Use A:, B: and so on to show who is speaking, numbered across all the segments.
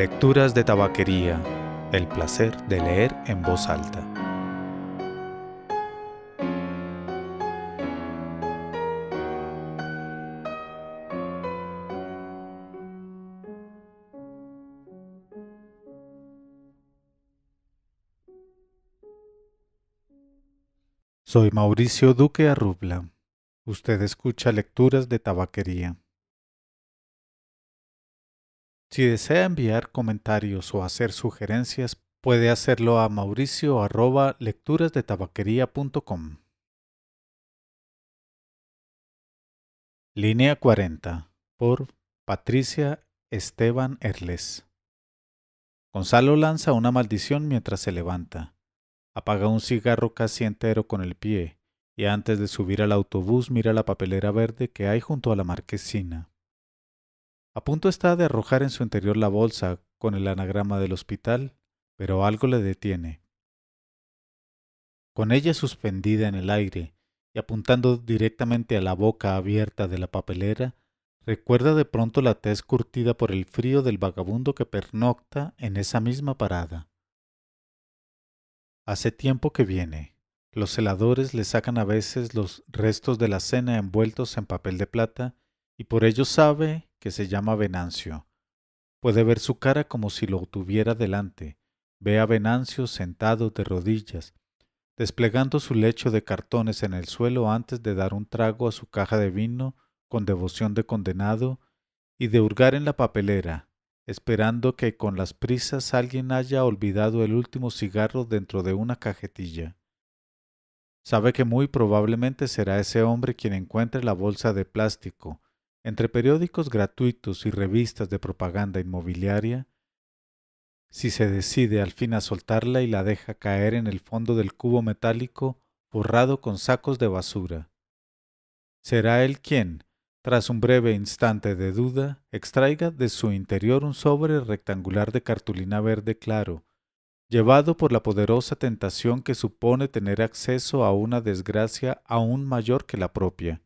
A: Lecturas de Tabaquería. El placer de leer en voz alta. Soy Mauricio Duque Arrubla. Usted escucha lecturas de tabaquería. Si desea enviar comentarios o hacer sugerencias, puede hacerlo a mauricio arroba Línea 40 por Patricia Esteban Erles. Gonzalo lanza una maldición mientras se levanta. Apaga un cigarro casi entero con el pie y antes de subir al autobús mira la papelera verde que hay junto a la marquesina. A punto está de arrojar en su interior la bolsa con el anagrama del hospital, pero algo le detiene. Con ella suspendida en el aire y apuntando directamente a la boca abierta de la papelera, recuerda de pronto la tez curtida por el frío del vagabundo que pernocta en esa misma parada. Hace tiempo que viene. Los celadores le sacan a veces los restos de la cena envueltos en papel de plata y por ello sabe que se llama Venancio. Puede ver su cara como si lo tuviera delante. Ve a Venancio sentado de rodillas, desplegando su lecho de cartones en el suelo antes de dar un trago a su caja de vino con devoción de condenado y de hurgar en la papelera, esperando que con las prisas alguien haya olvidado el último cigarro dentro de una cajetilla. Sabe que muy probablemente será ese hombre quien encuentre la bolsa de plástico, entre periódicos gratuitos y revistas de propaganda inmobiliaria, si se decide al fin a soltarla y la deja caer en el fondo del cubo metálico forrado con sacos de basura. Será él quien, tras un breve instante de duda, extraiga de su interior un sobre rectangular de cartulina verde claro, llevado por la poderosa tentación que supone tener acceso a una desgracia aún mayor que la propia.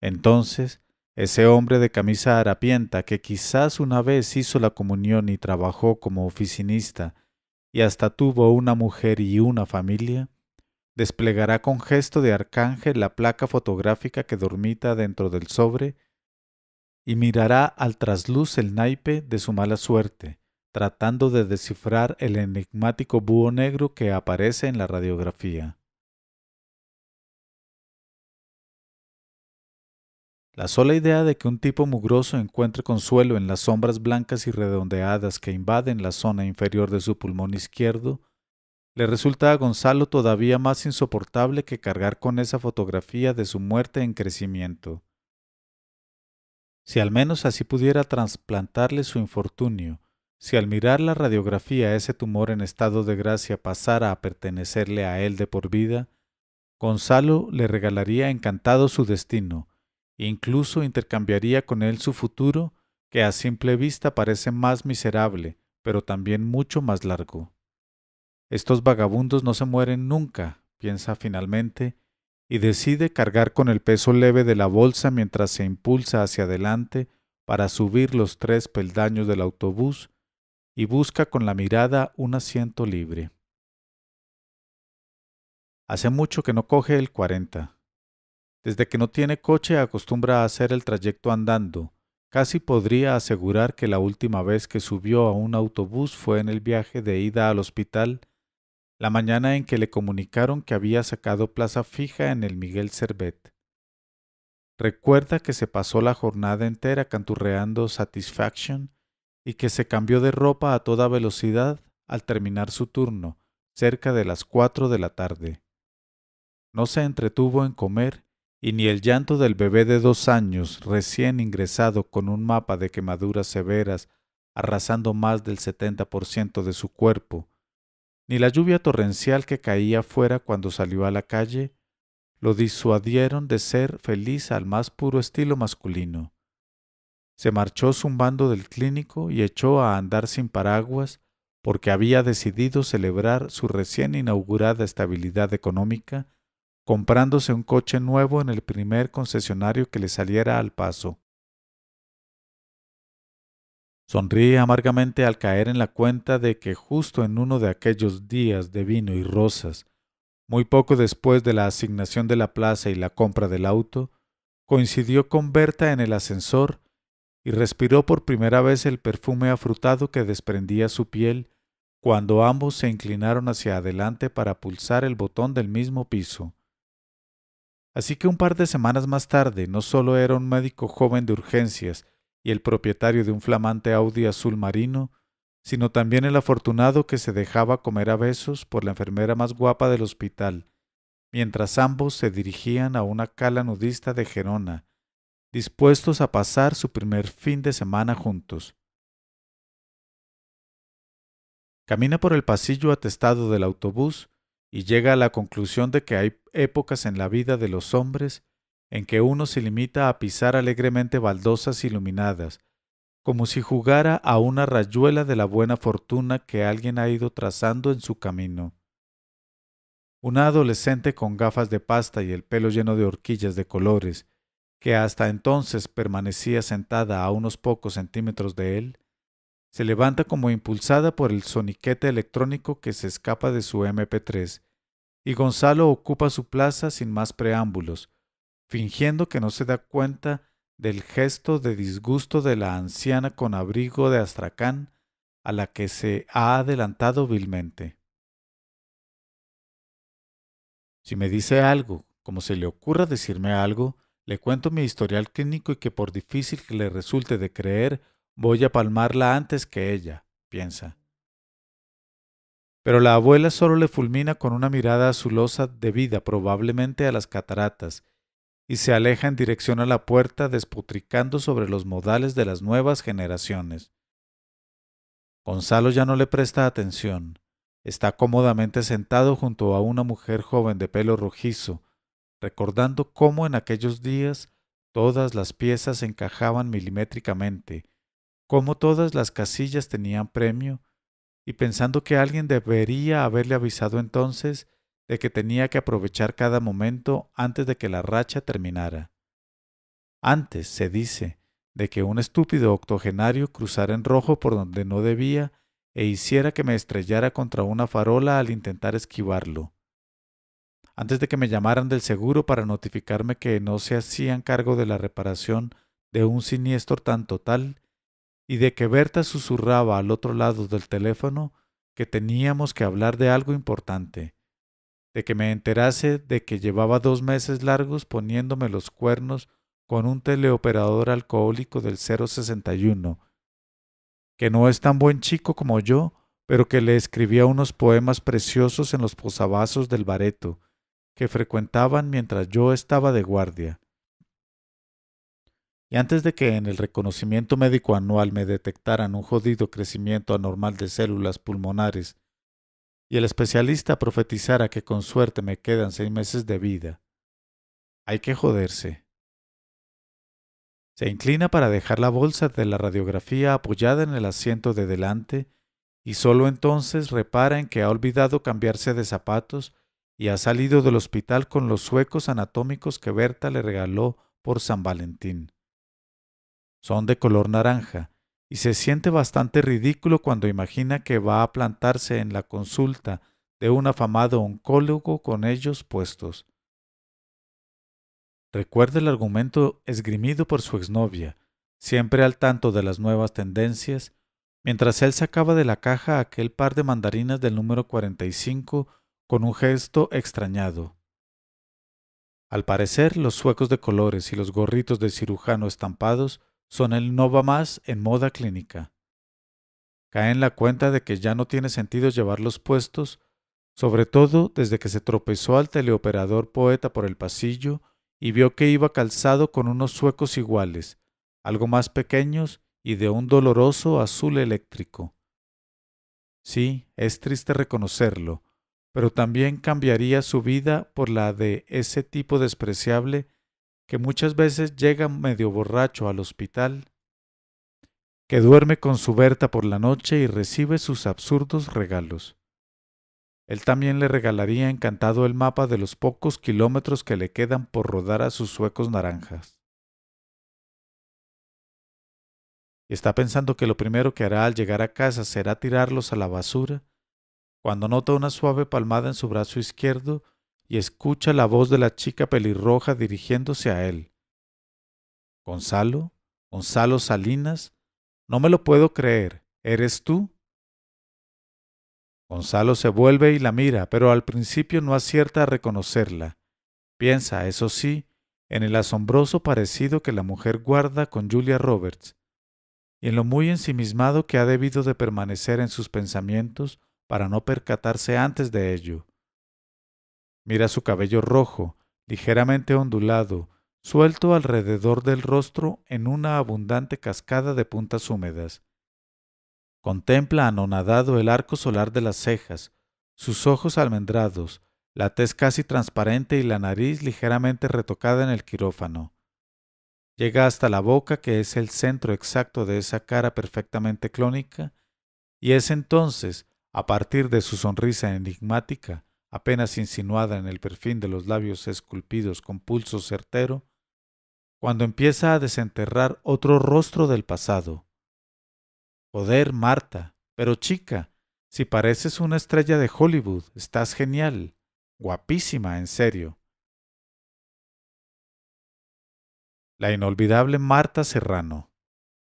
A: Entonces, ese hombre de camisa harapienta que quizás una vez hizo la comunión y trabajó como oficinista y hasta tuvo una mujer y una familia, desplegará con gesto de arcángel la placa fotográfica que dormita dentro del sobre y mirará al trasluz el naipe de su mala suerte, tratando de descifrar el enigmático búho negro que aparece en la radiografía. La sola idea de que un tipo mugroso encuentre consuelo en las sombras blancas y redondeadas que invaden la zona inferior de su pulmón izquierdo le resulta a Gonzalo todavía más insoportable que cargar con esa fotografía de su muerte en crecimiento. Si al menos así pudiera trasplantarle su infortunio, si al mirar la radiografía ese tumor en estado de gracia pasara a pertenecerle a él de por vida, Gonzalo le regalaría encantado su destino, e incluso intercambiaría con él su futuro, que a simple vista parece más miserable, pero también mucho más largo. Estos vagabundos no se mueren nunca, piensa finalmente, y decide cargar con el peso leve de la bolsa mientras se impulsa hacia adelante para subir los tres peldaños del autobús y busca con la mirada un asiento libre. Hace mucho que no coge el 40. Desde que no tiene coche acostumbra a hacer el trayecto andando. Casi podría asegurar que la última vez que subió a un autobús fue en el viaje de ida al hospital, la mañana en que le comunicaron que había sacado plaza fija en el Miguel Servet. Recuerda que se pasó la jornada entera canturreando Satisfaction y que se cambió de ropa a toda velocidad al terminar su turno, cerca de las cuatro de la tarde. No se entretuvo en comer y ni el llanto del bebé de dos años recién ingresado con un mapa de quemaduras severas arrasando más del 70% de su cuerpo, ni la lluvia torrencial que caía fuera cuando salió a la calle, lo disuadieron de ser feliz al más puro estilo masculino. Se marchó zumbando del clínico y echó a andar sin paraguas porque había decidido celebrar su recién inaugurada estabilidad económica comprándose un coche nuevo en el primer concesionario que le saliera al paso. Sonríe amargamente al caer en la cuenta de que justo en uno de aquellos días de vino y rosas, muy poco después de la asignación de la plaza y la compra del auto, coincidió con Berta en el ascensor y respiró por primera vez el perfume afrutado que desprendía su piel cuando ambos se inclinaron hacia adelante para pulsar el botón del mismo piso. Así que un par de semanas más tarde no solo era un médico joven de urgencias y el propietario de un flamante Audi azul marino, sino también el afortunado que se dejaba comer a besos por la enfermera más guapa del hospital, mientras ambos se dirigían a una cala nudista de Gerona, dispuestos a pasar su primer fin de semana juntos. Camina por el pasillo atestado del autobús y llega a la conclusión de que hay épocas en la vida de los hombres en que uno se limita a pisar alegremente baldosas iluminadas, como si jugara a una rayuela de la buena fortuna que alguien ha ido trazando en su camino. Una adolescente con gafas de pasta y el pelo lleno de horquillas de colores, que hasta entonces permanecía sentada a unos pocos centímetros de él, se levanta como impulsada por el soniquete electrónico que se escapa de su MP3, y Gonzalo ocupa su plaza sin más preámbulos, fingiendo que no se da cuenta del gesto de disgusto de la anciana con abrigo de astracán a la que se ha adelantado vilmente. Si me dice algo, como se le ocurra decirme algo, le cuento mi historial clínico y que por difícil que le resulte de creer, Voy a palmarla antes que ella, piensa. Pero la abuela solo le fulmina con una mirada azulosa debida probablemente a las cataratas, y se aleja en dirección a la puerta despotricando sobre los modales de las nuevas generaciones. Gonzalo ya no le presta atención. Está cómodamente sentado junto a una mujer joven de pelo rojizo, recordando cómo en aquellos días todas las piezas encajaban milimétricamente, como todas las casillas tenían premio, y pensando que alguien debería haberle avisado entonces de que tenía que aprovechar cada momento antes de que la racha terminara. Antes, se dice, de que un estúpido octogenario cruzara en rojo por donde no debía e hiciera que me estrellara contra una farola al intentar esquivarlo. Antes de que me llamaran del seguro para notificarme que no se hacían cargo de la reparación de un siniestro tan total y de que Berta susurraba al otro lado del teléfono que teníamos que hablar de algo importante, de que me enterase de que llevaba dos meses largos poniéndome los cuernos con un teleoperador alcohólico del 061, que no es tan buen chico como yo, pero que le escribía unos poemas preciosos en los posavasos del bareto, que frecuentaban mientras yo estaba de guardia, y antes de que en el reconocimiento médico anual me detectaran un jodido crecimiento anormal de células pulmonares y el especialista profetizara que con suerte me quedan seis meses de vida, hay que joderse. Se inclina para dejar la bolsa de la radiografía apoyada en el asiento de delante y solo entonces repara en que ha olvidado cambiarse de zapatos y ha salido del hospital con los suecos anatómicos que Berta le regaló por San Valentín son de color naranja, y se siente bastante ridículo cuando imagina que va a plantarse en la consulta de un afamado oncólogo con ellos puestos. Recuerda el argumento esgrimido por su exnovia, siempre al tanto de las nuevas tendencias, mientras él sacaba de la caja aquel par de mandarinas del número 45 con un gesto extrañado. Al parecer, los suecos de colores y los gorritos de cirujano estampados son el no va más en moda clínica. Cae en la cuenta de que ya no tiene sentido llevar los puestos, sobre todo desde que se tropezó al teleoperador poeta por el pasillo y vio que iba calzado con unos suecos iguales, algo más pequeños y de un doloroso azul eléctrico. Sí, es triste reconocerlo, pero también cambiaría su vida por la de ese tipo despreciable que muchas veces llega medio borracho al hospital, que duerme con su Berta por la noche y recibe sus absurdos regalos. Él también le regalaría encantado el mapa de los pocos kilómetros que le quedan por rodar a sus suecos naranjas. está pensando que lo primero que hará al llegar a casa será tirarlos a la basura, cuando nota una suave palmada en su brazo izquierdo y escucha la voz de la chica pelirroja dirigiéndose a él. Gonzalo, Gonzalo Salinas, no me lo puedo creer, ¿eres tú? Gonzalo se vuelve y la mira, pero al principio no acierta a reconocerla. Piensa, eso sí, en el asombroso parecido que la mujer guarda con Julia Roberts, y en lo muy ensimismado que ha debido de permanecer en sus pensamientos para no percatarse antes de ello. Mira su cabello rojo, ligeramente ondulado, suelto alrededor del rostro en una abundante cascada de puntas húmedas. Contempla anonadado el arco solar de las cejas, sus ojos almendrados, la tez casi transparente y la nariz ligeramente retocada en el quirófano. Llega hasta la boca, que es el centro exacto de esa cara perfectamente clónica, y es entonces, a partir de su sonrisa enigmática, apenas insinuada en el perfil de los labios esculpidos con pulso certero, cuando empieza a desenterrar otro rostro del pasado. Joder, Marta, pero chica, si pareces una estrella de Hollywood, estás genial, guapísima, en serio. La inolvidable Marta Serrano,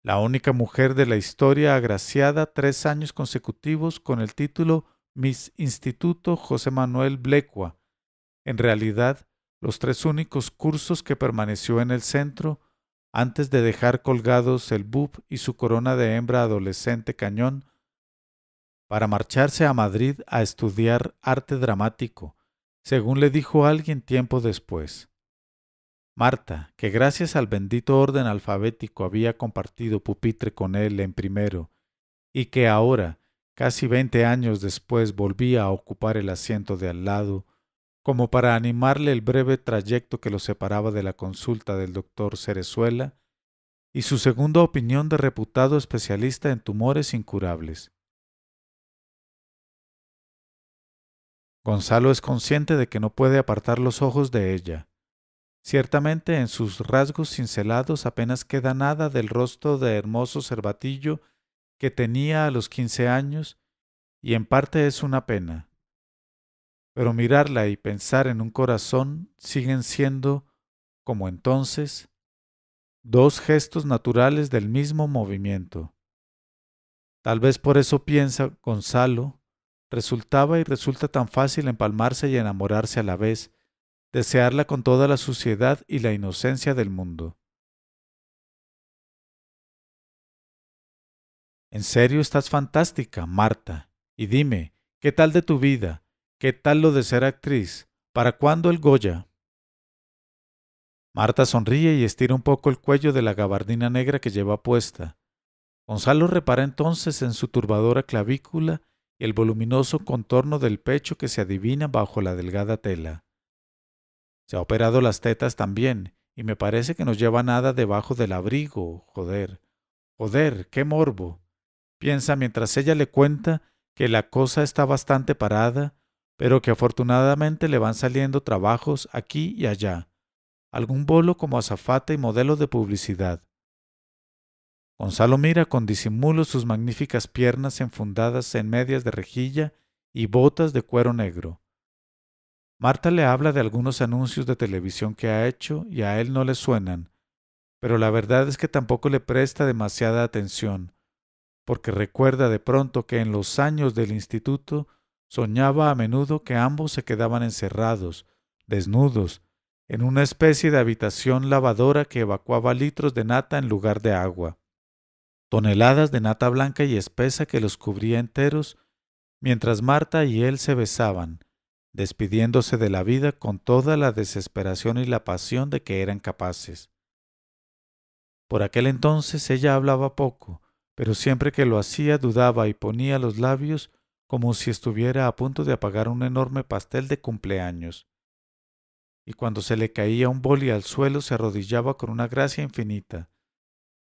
A: la única mujer de la historia agraciada tres años consecutivos con el título Miss Instituto José Manuel Blecua, en realidad los tres únicos cursos que permaneció en el centro antes de dejar colgados el bub y su corona de hembra adolescente cañón, para marcharse a Madrid a estudiar arte dramático, según le dijo alguien tiempo después. Marta, que gracias al bendito orden alfabético había compartido pupitre con él en primero, y que ahora, Casi veinte años después volvía a ocupar el asiento de al lado, como para animarle el breve trayecto que lo separaba de la consulta del doctor Cerezuela y su segunda opinión de reputado especialista en tumores incurables. Gonzalo es consciente de que no puede apartar los ojos de ella. Ciertamente en sus rasgos cincelados apenas queda nada del rostro de hermoso cervatillo que tenía a los quince años, y en parte es una pena. Pero mirarla y pensar en un corazón siguen siendo, como entonces, dos gestos naturales del mismo movimiento. Tal vez por eso piensa Gonzalo, resultaba y resulta tan fácil empalmarse y enamorarse a la vez, desearla con toda la suciedad y la inocencia del mundo. En serio estás fantástica, Marta. Y dime, ¿qué tal de tu vida? ¿Qué tal lo de ser actriz? ¿Para cuándo el Goya? Marta sonríe y estira un poco el cuello de la gabardina negra que lleva puesta. Gonzalo repara entonces en su turbadora clavícula y el voluminoso contorno del pecho que se adivina bajo la delgada tela. Se ha operado las tetas también, y me parece que no lleva nada debajo del abrigo, joder. Joder, qué morbo piensa mientras ella le cuenta que la cosa está bastante parada, pero que afortunadamente le van saliendo trabajos aquí y allá, algún bolo como azafata y modelo de publicidad. Gonzalo mira con disimulo sus magníficas piernas enfundadas en medias de rejilla y botas de cuero negro. Marta le habla de algunos anuncios de televisión que ha hecho y a él no le suenan, pero la verdad es que tampoco le presta demasiada atención, porque recuerda de pronto que en los años del instituto soñaba a menudo que ambos se quedaban encerrados, desnudos, en una especie de habitación lavadora que evacuaba litros de nata en lugar de agua, toneladas de nata blanca y espesa que los cubría enteros, mientras Marta y él se besaban, despidiéndose de la vida con toda la desesperación y la pasión de que eran capaces. Por aquel entonces ella hablaba poco, pero siempre que lo hacía dudaba y ponía los labios como si estuviera a punto de apagar un enorme pastel de cumpleaños. Y cuando se le caía un boli al suelo se arrodillaba con una gracia infinita,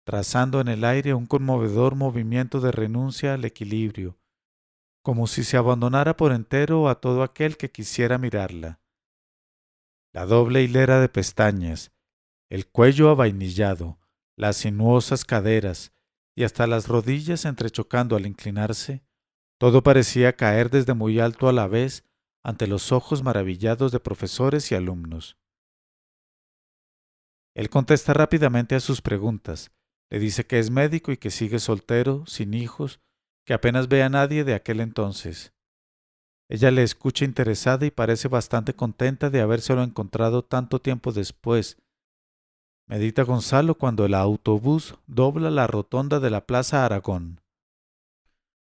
A: trazando en el aire un conmovedor movimiento de renuncia al equilibrio, como si se abandonara por entero a todo aquel que quisiera mirarla. La doble hilera de pestañas, el cuello avainillado, las sinuosas caderas, y hasta las rodillas entrechocando al inclinarse, todo parecía caer desde muy alto a la vez ante los ojos maravillados de profesores y alumnos. Él contesta rápidamente a sus preguntas, le dice que es médico y que sigue soltero, sin hijos, que apenas ve a nadie de aquel entonces. Ella le escucha interesada y parece bastante contenta de habérselo encontrado tanto tiempo después, medita Gonzalo cuando el autobús dobla la rotonda de la Plaza Aragón.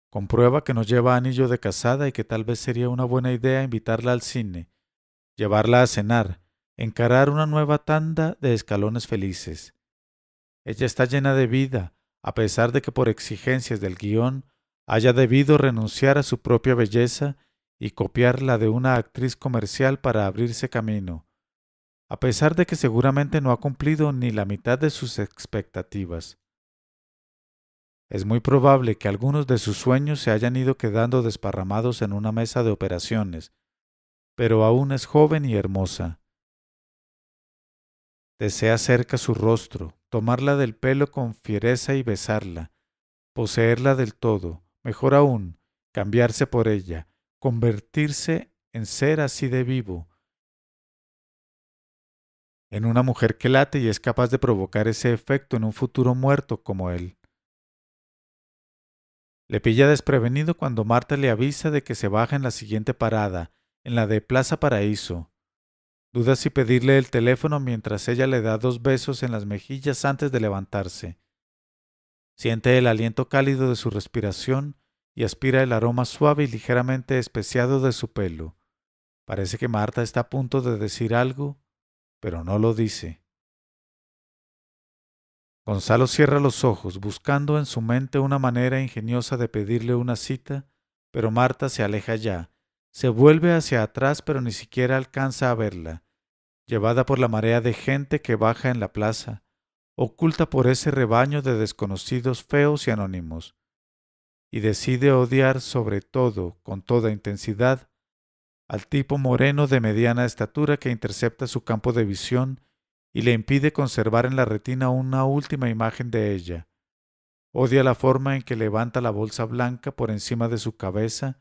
A: Comprueba que nos lleva anillo de casada y que tal vez sería una buena idea invitarla al cine, llevarla a cenar, encarar una nueva tanda de escalones felices. Ella está llena de vida, a pesar de que por exigencias del guión haya debido renunciar a su propia belleza y copiar la de una actriz comercial para abrirse camino a pesar de que seguramente no ha cumplido ni la mitad de sus expectativas. Es muy probable que algunos de sus sueños se hayan ido quedando desparramados en una mesa de operaciones, pero aún es joven y hermosa. Desea cerca su rostro, tomarla del pelo con fiereza y besarla, poseerla del todo, mejor aún, cambiarse por ella, convertirse en ser así de vivo, en una mujer que late y es capaz de provocar ese efecto en un futuro muerto como él. Le pilla desprevenido cuando Marta le avisa de que se baja en la siguiente parada, en la de Plaza Paraíso. Duda si pedirle el teléfono mientras ella le da dos besos en las mejillas antes de levantarse. Siente el aliento cálido de su respiración y aspira el aroma suave y ligeramente especiado de su pelo. Parece que Marta está a punto de decir algo pero no lo dice. Gonzalo cierra los ojos, buscando en su mente una manera ingeniosa de pedirle una cita, pero Marta se aleja ya. Se vuelve hacia atrás, pero ni siquiera alcanza a verla, llevada por la marea de gente que baja en la plaza, oculta por ese rebaño de desconocidos feos y anónimos, y decide odiar sobre todo, con toda intensidad, al tipo moreno de mediana estatura que intercepta su campo de visión y le impide conservar en la retina una última imagen de ella. Odia la forma en que levanta la bolsa blanca por encima de su cabeza,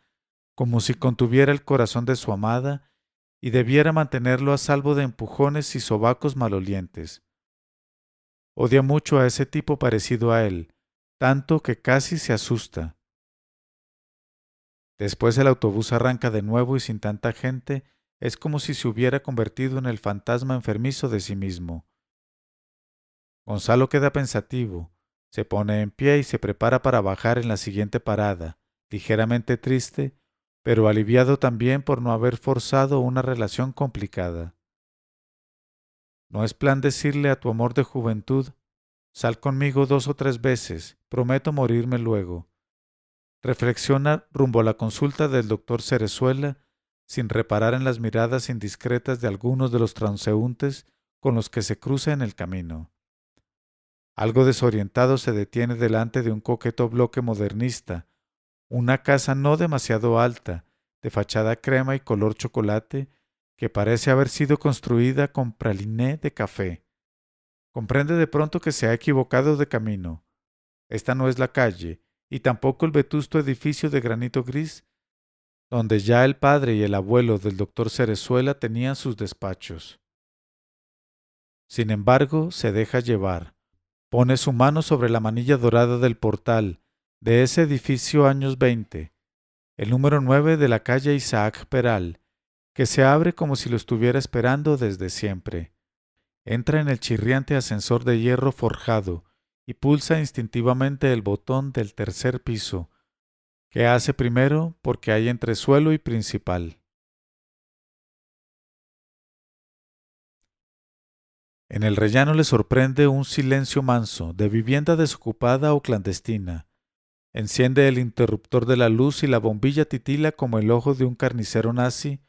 A: como si contuviera el corazón de su amada y debiera mantenerlo a salvo de empujones y sobacos malolientes. Odia mucho a ese tipo parecido a él, tanto que casi se asusta. Después el autobús arranca de nuevo y sin tanta gente, es como si se hubiera convertido en el fantasma enfermizo de sí mismo. Gonzalo queda pensativo, se pone en pie y se prepara para bajar en la siguiente parada, ligeramente triste, pero aliviado también por no haber forzado una relación complicada. No es plan decirle a tu amor de juventud, sal conmigo dos o tres veces, prometo morirme luego reflexiona rumbo a la consulta del doctor Cerezuela, sin reparar en las miradas indiscretas de algunos de los transeúntes con los que se cruza en el camino. Algo desorientado se detiene delante de un coqueto bloque modernista, una casa no demasiado alta, de fachada crema y color chocolate, que parece haber sido construida con praliné de café. Comprende de pronto que se ha equivocado de camino. Esta no es la calle, y tampoco el vetusto edificio de granito gris, donde ya el padre y el abuelo del doctor Cerezuela tenían sus despachos. Sin embargo, se deja llevar. Pone su mano sobre la manilla dorada del portal de ese edificio años 20, el número 9 de la calle Isaac Peral, que se abre como si lo estuviera esperando desde siempre. Entra en el chirriante ascensor de hierro forjado, y pulsa instintivamente el botón del tercer piso, que hace primero porque hay entre suelo y principal. En el rellano le sorprende un silencio manso, de vivienda desocupada o clandestina. Enciende el interruptor de la luz y la bombilla titila como el ojo de un carnicero nazi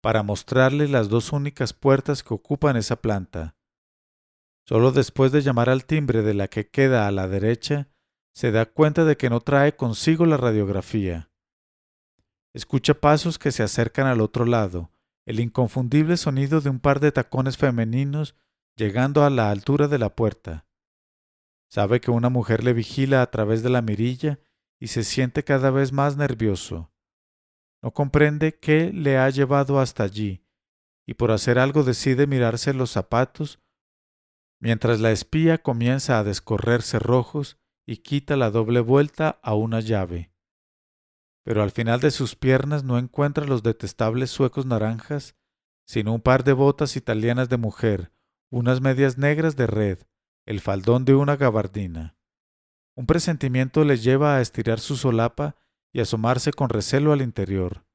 A: para mostrarle las dos únicas puertas que ocupan esa planta, Solo después de llamar al timbre de la que queda a la derecha, se da cuenta de que no trae consigo la radiografía. Escucha pasos que se acercan al otro lado, el inconfundible sonido de un par de tacones femeninos llegando a la altura de la puerta. Sabe que una mujer le vigila a través de la mirilla y se siente cada vez más nervioso. No comprende qué le ha llevado hasta allí, y por hacer algo decide mirarse los zapatos mientras la espía comienza a descorrer cerrojos y quita la doble vuelta a una llave. Pero al final de sus piernas no encuentra los detestables suecos naranjas, sino un par de botas italianas de mujer, unas medias negras de red, el faldón de una gabardina. Un presentimiento le lleva a estirar su solapa y asomarse con recelo al interior.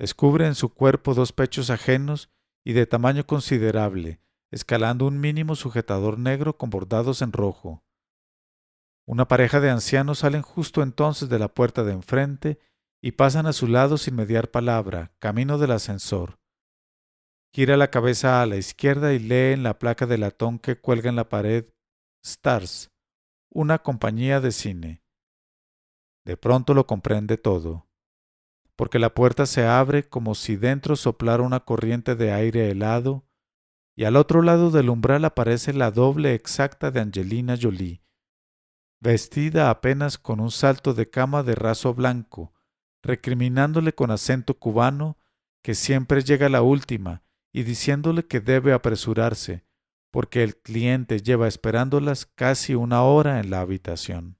A: Descubre en su cuerpo dos pechos ajenos y de tamaño considerable, escalando un mínimo sujetador negro con bordados en rojo. Una pareja de ancianos salen justo entonces de la puerta de enfrente y pasan a su lado sin mediar palabra, camino del ascensor. Gira la cabeza a la izquierda y lee en la placa de latón que cuelga en la pared Stars, una compañía de cine. De pronto lo comprende todo, porque la puerta se abre como si dentro soplara una corriente de aire helado y al otro lado del umbral aparece la doble exacta de Angelina Jolie, vestida apenas con un salto de cama de raso blanco, recriminándole con acento cubano que siempre llega la última y diciéndole que debe apresurarse, porque el cliente lleva esperándolas casi una hora en la habitación.